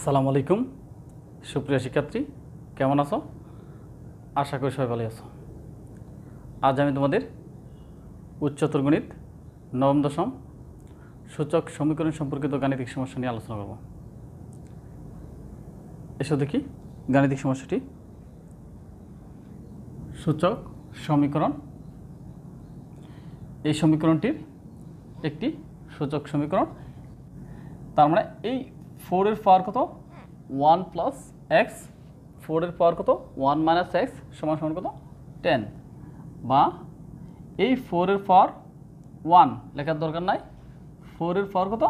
আসসালামু আলাইকুম সুপ্রিয় শিক্ষার্থী কেমন আছো আশা করি সবাই ভালো আছো আজ আমি তোমাদের উচ্চতর গণিত নবম দশম সূচক সমীকরণ সম্পর্কিত গাণিতিক সমস্যা নিয়ে আলোচনা করব এসো দেখি গাণিতিক সমস্যাটি সূচক সমীকরণ এই সমীকরণটির একটি সূচক সমীকরণ তার মানে এই ফোরের পাওয়ার কত ওয়ান প্লাস এক্স ফোরের পাওয়ার কত ওয়ান মাইনাস এক্স সমান সমান কত টেন বা এই ফোরের পাওয়ার ওয়ান লেখার দরকার নাই ফোরের পাওয়ার কত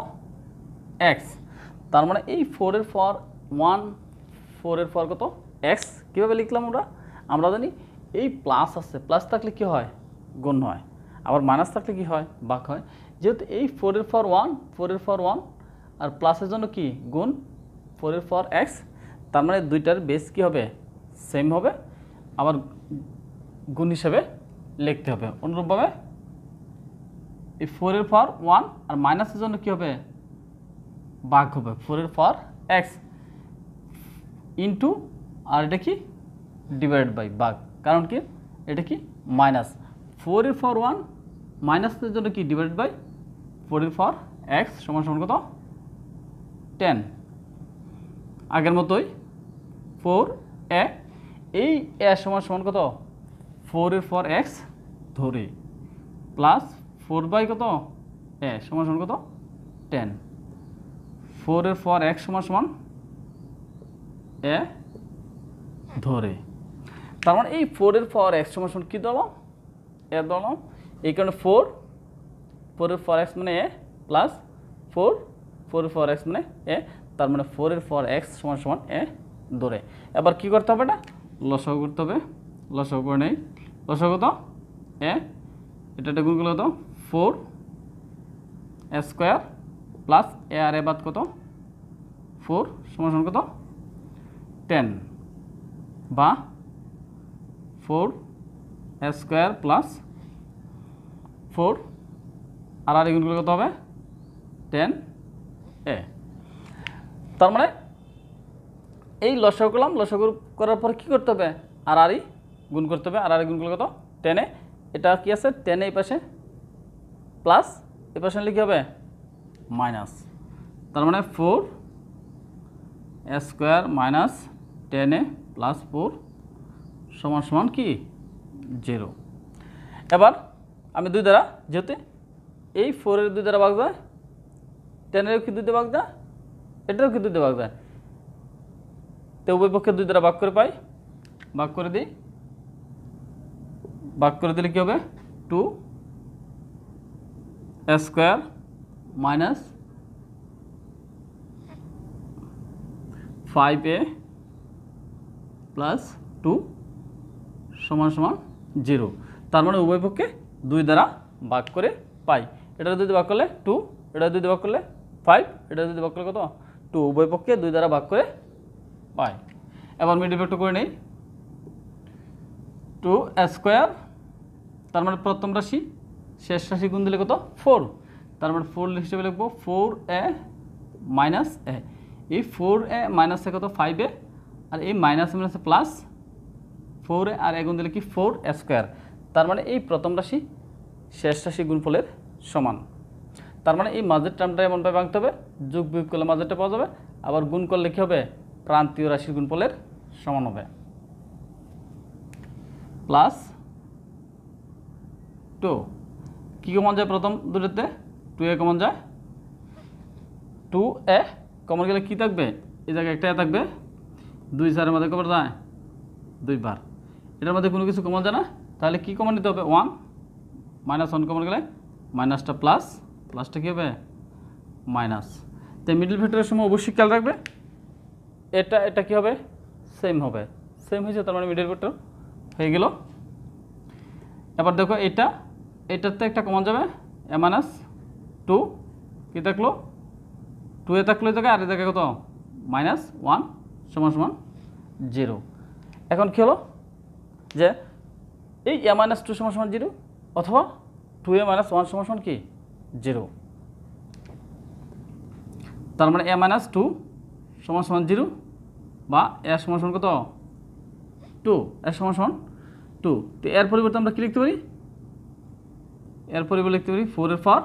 এক্স তার মানে এই ফোরের পাওয়ার ওয়ান ফোরের পাওয়ার কত এক্স কীভাবে লিখলাম আমরা আমরা জানি এই প্লাস আছে প্লাস থাকলে কী হয় গণ্য হয় আবার মাইনাস থাকলে কী হয় বাক হয় যেহেতু এই ফোরের ফর ওয়ান ফোরের ফর ওয়ান আর প্লাসের জন্য কি গুণ ফোরের ফর এক্স তার মানে দুইটার বেস কি হবে সেম হবে আবার গুণ হিসেবে লিখতে হবে অনুরূপভাবে এই ফোরের ফর ওয়ান আর মাইনাসের জন্য কি হবে বাঘ হবে ফোরের ফর এক্স ইন্টু আর এটা কি ডিভাইড বাই বাঘ কারণ কি এটা কি মাইনাস ফোরের ফর ওয়ান মাইনাসের জন্য কি ডিভাইড বাই ফোরের ফর এক্স সমান সমান কত টেন আগের মতোই ফোর এ এই এ সমান সমান কত ফোরের ফর এক্স ধরে প্লাস ফোর বাই কত এ সমান সমান কত টেন ফোরের ফর এক্স সমান সমান এ ধরে তার মানে এই ফোরের ফোর এক্স সমান সমান কী দলম এ দলম এই কারণে ফোর ফোরের ফর এক্স মানে a plus four four four x মানে এ তার মানে ফোরের ফোর এক্স সমান সমান এ দৌড়ে এবার কি করতে হবে এটা লসাও করতে হবে লসাও করে নেই লসাও কত এ এটা গুণ করলে কত four a square plus a আর এ বাদ কত ফোর সমান সমান কত টেন বা four a square plus four আর আর এগুলো কত হবে টেন তার মানে এই লসাগু করলাম লসাগু করার পর কি করতে হবে আর আরই গুণ করতে হবে আর আরই গুণ করলে কত টেনে এটা কি আছে টেনে এই পাশে প্লাস এ পাশে লিখি হবে মাইনাস তার মানে ফোর স্কোয়ার মাইনাস টেনে প্লাস ফোর সমান সমান কি জিরো এবার আমি দুই দ্বারা যেহেতু এই ফোরের দুই দ্বারা ভাগ যায় টেনেরও কি দুইটা ভাগ এটারও কি দুইটা ভাগ যায় তো উভয় পক্ষে দুই দ্বারা ভাগ করে পাই ভাগ করে দিই ভাগ করে দিলে কি হবে two square minus five a plus two সমান সমান জিরো তার মানে উভয় পক্ষে দুই দ্বারা ভাগ করে পাই এটা যদি ভাগ করলে টু এটা যদি ভাগ করলে ফাইভ এটা যদি ভাগ করে কত টু উভয় পক্ষে দুই দ্বারা ভাগ করে পাই এবার মিডিল ফ্যাক্টর করে নেই টু স্কোয়ার তার মানে প্রথম রাশি শেষ রাশি গুণ দিলে কত ফোর তার মানে ফোর হিসেবে লিখবো ফোর এ মাইনাস এ এই ফোর এ মাইনাস এ কত ফাইভ এ আর এই minus minus plus four a আর এ গুণ দিলে কি ফোর স্কোয়ার তার মানে এই প্রথম রাশি শেষ রাশি গুণফলের সমান তার মানে এই মাঝের টার্মটা এমনভাবে ভাঙতে হবে যুগ বিয়োগ করলে মাঝেরটা পাওয়া যাবে আবার গুণ করলে কী হবে প্রান্তীয় রাশির গুণফলের সমান হবে প্লাস টু কী কমন যায় প্রথম দুটোতে টু এ কমন যায় টু এ কমন গেলে কী থাকবে এই জায়গায় একটা থাকবে দুই চারের মধ্যে কমন যায় দুইবার এটার মধ্যে কোনো কিছু কমন যায় না তাহলে কী কমন নিতে হবে ওয়ান মাইনাস ওয়ান কমন গেলে মাইনাসটা প্লাস প্লাসটা কী হবে মাইনাস তো মিডল ভেক্টরের সময় অবশ্যই খেয়াল রাখবে এটা এটা কি হবে সেম হবে সেম হয়েছে তার মানে মিডল ভেক্টর হয়ে গেল এবার দেখো এটা এটাতে একটা কমন যাবে এ মাইনাস টু কি থাকলো টু এ থাকলো দেখে আর এ জায়গায় কত মাইনাস ওয়ান সমান সমান জিরো এখন কী হলো যে এই এ মাইনাস টু সমান সমান জিরো অথবা টু এ মাইনাস ওয়ান সমান সমান কি জিরো তার মানে এ মাইনাস টু সমান সমান জিরো বা এর সমান সমান কত টু এর সমান সমান টু তো এর পরিবর্তে আমরা কী লিখতে পারি এর পরিবর্তে লিখতে পারি ফোর এর ফর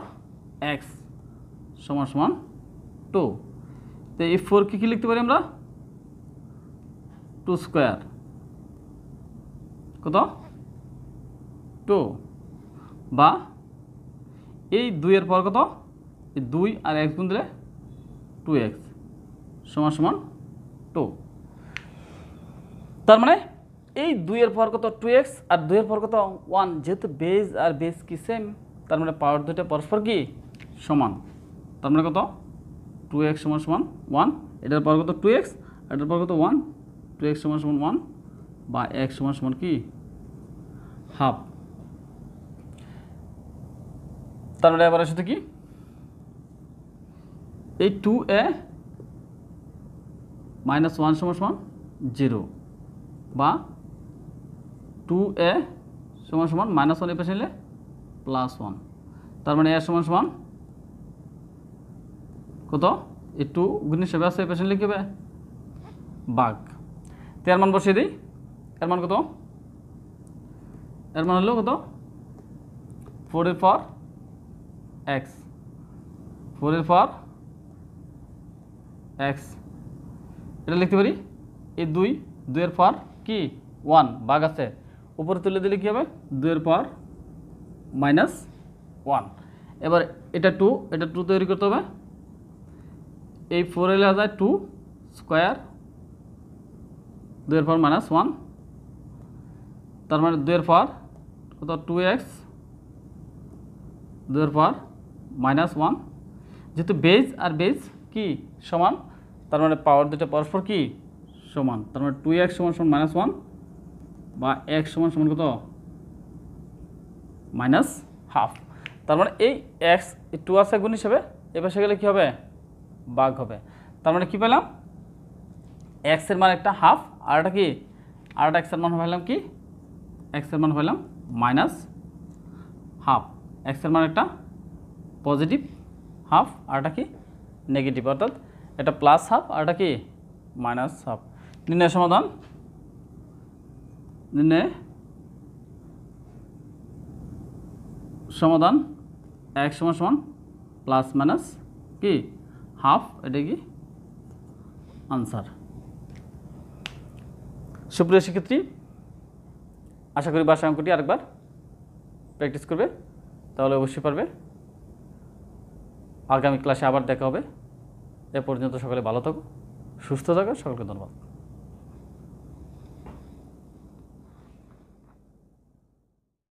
এক্স সমান সমান টু তো এই কী কী লিখতে পারি আমরা টু স্কোয়ার কত টু বা এই দুইয়ের পর কত এই দুই আর এক্স গুণ দিলে টু এক্স সমান সমান টু তার মানে এই দুইয়ের পর কত টু এক্স আর দুইয়ের পর কত ওয়ান যেহেতু বেজ আর বেজ কি সেম তার মানে পাওয়ার দুইটা পরস্পর কি সমান তার মানে কত টু এক্স সমান সমান ওয়ান এটার পর কত টু এক্স এটার পর কত ওয়ান টু এক্স সমান সমান ওয়ান বা এক্স সমান সমান কি হাফ তাহলে মানে আবার আসতে কি এই টু এ মাইনাস ওয়ান সমান সমান জিরো বা টু এ সমান সমান মাইনাস ওয়ান এ পাশে নিলে প্লাস ওয়ান তার মানে এ সমান সমান কত এ টু গুণ হিসেবে আছে এ কী হবে বাঘ তো এর মান বসিয়ে দিই এর মান কত এর মান হলো কত ফোর এর ফর এক্স ফোরের পর এক্স এটা লিখতে পারি এই দুই দুইয়ের পর কি ওয়ান বাঘ আছে উপরে তুলে দিলে কী হবে দুইয়ের পর মাইনাস ওয়ান এবার এটা টু এটা টু তৈরি করতে হবে এই ফোর এলে যায় টু স্কোয়ার দুয়ের পর মাইনাস ওয়ান তার মানে দুয়ের পর কত টু এক্স দুয়ের পর মাইনাস ওয়ান যেহেতু বেজ আর বেজ কি সমান তার মানে পাওয়ার দুটা পরস্পর কি সমান তার মানে টু এক্স সমান সমান মাইনাস ওয়ান বা এক সমান সমান কত মাইনাস হাফ তার মানে এই এক্স টু আসে গুণ হিসেবে এপাশে গেলে কী হবে বাঘ হবে তার মানে কী পেলাম এক্সের মান একটা হাফ আর একটা কি আর একটা এক্সের মান পেলাম কি এক্সের মান পেলাম মাইনাস হাফ এক্সের মান একটা পজিটিভ হাফ আরটা কি নেগেটিভ অর্থাৎ এটা প্লাস হাফ আরটা কি মাইনাস হাফ নির্ণয় সমাধান নির্ণয় সমাধান এক সমান সমান প্লাস মাইনাস কি হাফ এটা কি আনসার সুপ্রিয় শিক্ষার্থী আশা করি বাসা অঙ্কটি আরেকবার প্র্যাকটিস করবে তাহলে অবশ্যই পারবে আগামী ক্লাসে আবার দেখা হবে এ পর্যন্ত সকলে ভালো থাকো সুস্থ থাকো সকলকে ধন্যবাদ